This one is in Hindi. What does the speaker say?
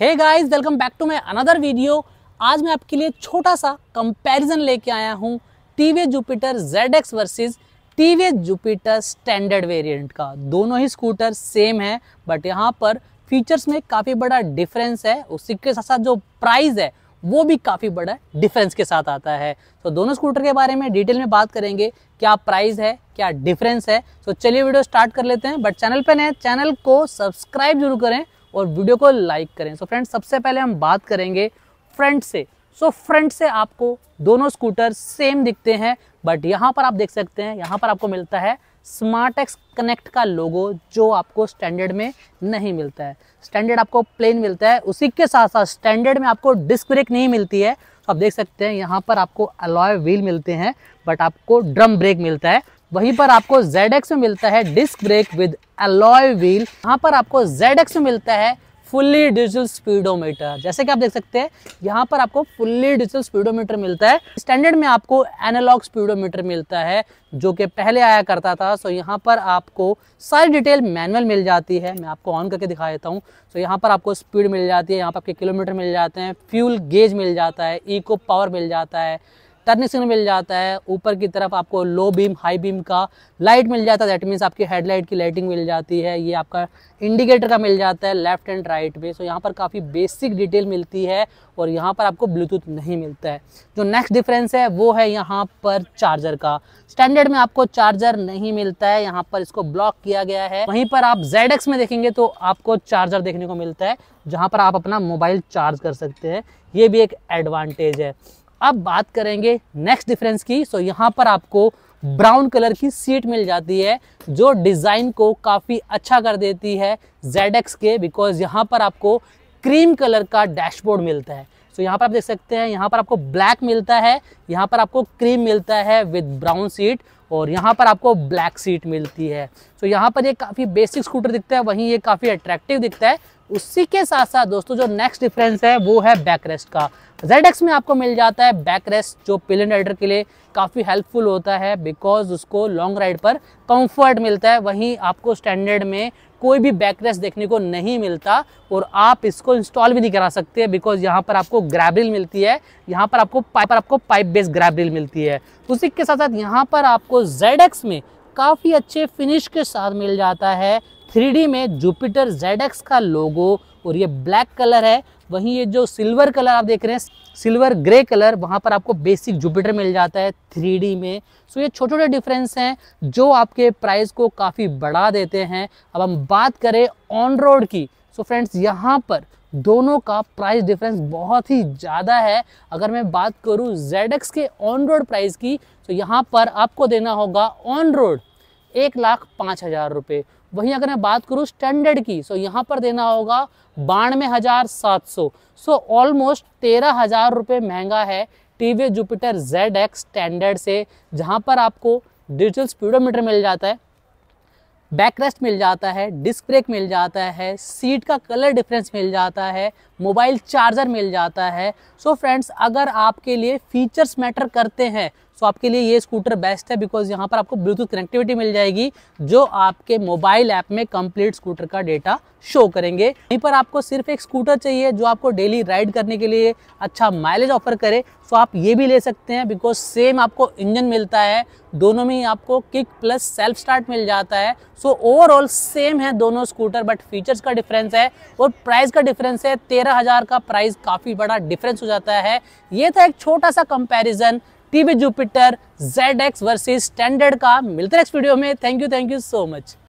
hey guys welcome back to my another video आज मैं आपके लिए छोटा सा कंपैरिजन लेके आया हूँ T V Jupiter Z X versus T V Jupiter standard variant का दोनों ही स्कूटर सेम है बट यहाँ पर फीचर्स में काफ़ी बड़ा डिफरेंस है उसी के साथ साथ जो प्राइस है वो भी काफ़ी बड़ा डिफरेंस के साथ आता है तो दोनों स्कूटर के बारे में डिटेल में बात करेंगे क्या प्राइस है क्या डिफरेंस है तो चलिए वीडियो स्टार्ट कर लेते हैं बट चैनल पर नए चैनल को सब्सक्राइब जरूर करें और वीडियो को लाइक करें सो so फ्रेंड्स सबसे पहले हम बात करेंगे फ्रंट से सो so, फ्रंट से आपको दोनों स्कूटर सेम दिखते हैं बट यहाँ पर आप देख सकते हैं यहाँ पर आपको मिलता है स्मार्ट एक्स कनेक्ट का लोगो जो आपको स्टैंडर्ड में नहीं मिलता है स्टैंडर्ड आपको प्लेन मिलता है उसी के साथ साथ स्टैंडर्ड में आपको डिस्क ब्रेक नहीं मिलती है तो आप देख सकते हैं यहाँ पर आपको अलॉय व्हील मिलते हैं बट आपको ड्रम ब्रेक मिलता है वहीं पर आपको ZX में मिलता है disc brake with alloy wheel यहाँ पर आपको ZX में मिलता है फुल्ली डिजिटल स्पीडोमीटर जैसे कि आप देख सकते हैं यहाँ पर आपको फुल्ली डिजिटल स्पीडोमीटर मिलता है स्टैंडर्ड में आपको एनालॉग स्पीडोमीटर मिलता है जो कि पहले आया करता था सो यहाँ पर आपको सारी डिटेल मैनुअल मिल जाती है मैं आपको ऑन करके दिखा देता हूँ सो यहाँ पर आपको स्पीड मिल जाती है यहाँ पर आपके किलोमीटर मिल जाते हैं फ्यूल गेज मिल जाता है इको पावर मिल जाता है टर्निंग सिग्नल मिल जाता है ऊपर की तरफ आपको लो बीम हाई बीम का लाइट मिल जाता है दैट मीन्स आपकी हेडलाइट की लाइटिंग मिल जाती है ये आपका इंडिकेटर का मिल जाता है लेफ्ट एंड राइट में सो यहाँ पर काफ़ी बेसिक डिटेल मिलती है और यहाँ पर आपको ब्लूटूथ नहीं मिलता है जो नेक्स्ट डिफरेंस है वो है यहाँ पर चार्जर का स्टैंडर्ड में आपको चार्जर नहीं मिलता है यहाँ पर इसको ब्लॉक किया गया है वहीं पर आप जेड में देखेंगे तो आपको चार्जर देखने को मिलता है जहाँ पर आप अपना मोबाइल चार्ज कर सकते हैं ये भी एक एडवांटेज है अब बात करेंगे नेक्स्ट डिफरेंस की सो यहाँ पर आपको ब्राउन कलर की सीट मिल जाती है जो डिज़ाइन को काफ़ी अच्छा कर देती है जेड के बिकॉज यहाँ पर आपको क्रीम कलर का डैशबोर्ड मिलता है सो यहाँ पर आप देख सकते हैं यहाँ पर आपको ब्लैक मिलता है यहाँ पर आपको क्रीम मिलता है विद ब्राउन सीट और यहाँ पर आपको ब्लैक सीट मिलती है सो यहाँ पर ये काफ़ी बेसिक स्कूटर दिखता है वहीं ये काफ़ी अट्रैक्टिव दिखता है उसी के साथ साथ दोस्तों जो नेक्स्ट डिफरेंस है वो है बैक रेस्ट का जेड एक्स में आपको मिल जाता है बैक रेस्ट जो पिलन राइडर के लिए काफ़ी हेल्पफुल होता है बिकॉज उसको लॉन्ग राइड पर कंफर्ट मिलता है वहीं आपको स्टैंडर्ड में कोई भी बैक रेस्ट देखने को नहीं मिलता और आप इसको इंस्टॉल भी नहीं करा सकते बिकॉज यहाँ पर आपको ग्रैबरिल मिलती है यहाँ पर आपको पाइप आपको पाइप बेस्ड ग्रैबरिल मिलती है उसी के साथ साथ यहाँ पर आपको जेड एक्स में काफ़ी अच्छे फिनिश के साथ मिल जाता है थ्री में जुपिटर जेड का लोगो और ये ब्लैक कलर है वहीं ये जो सिल्वर कलर आप देख रहे हैं सिल्वर ग्रे कलर वहाँ पर आपको बेसिक जुपिटर मिल जाता है थ्री में सो ये छोटे छोटे डिफरेंस हैं जो आपके प्राइस को काफ़ी बढ़ा देते हैं अब हम बात करें ऑन रोड की सो फ्रेंड्स यहाँ पर दोनों का प्राइस डिफरेंस बहुत ही ज़्यादा है अगर मैं बात करूँ जेड के ऑन रोड प्राइस की तो यहाँ पर आपको देना होगा ऑन रोड एक लाख पाँच हज़ार रुपये वहीं अगर मैं बात करूँ स्टैंडर्ड की सो यहाँ पर देना होगा बानवे हज़ार सात सौ सो ऑलमोस्ट तेरह हज़ार रुपये महंगा है T V Jupiter Z X standard से जहाँ पर आपको डिजिटल स्पीडोमीटर मिल जाता है बैकरेस्ट मिल जाता है डिस्क ब्रेक मिल जाता है सीट का कलर डिफरेंस मिल जाता है मोबाइल चार्जर मिल जाता है सो so फ्रेंड्स अगर आपके लिए फीचर्स मैटर करते हैं सो आपके लिए ये स्कूटर बेस्ट है बिकॉज यहाँ पर आपको ब्लूटूथ कनेक्टिविटी मिल जाएगी जो आपके मोबाइल ऐप में कंप्लीट स्कूटर का डेटा शो करेंगे यहीं पर आपको सिर्फ एक स्कूटर चाहिए जो आपको डेली राइड करने के लिए अच्छा माइलेज ऑफर करे सो आप ये भी ले सकते हैं बिकॉज सेम आपको इंजन मिलता है दोनों में ही आपको किक प्लस सेल्फ स्टार्ट मिल जाता है सो ओवरऑल सेम है दोनों स्कूटर बट फीचर्स का डिफरेंस है और प्राइस का डिफरेंस है तेरह हज़ार का प्राइस काफ़ी बड़ा डिफरेंस हो जाता है ये था एक छोटा सा comparison TV Jupiter Z X versus standard का मिलते नेक्स्ट वीडियो में thank you thank you so much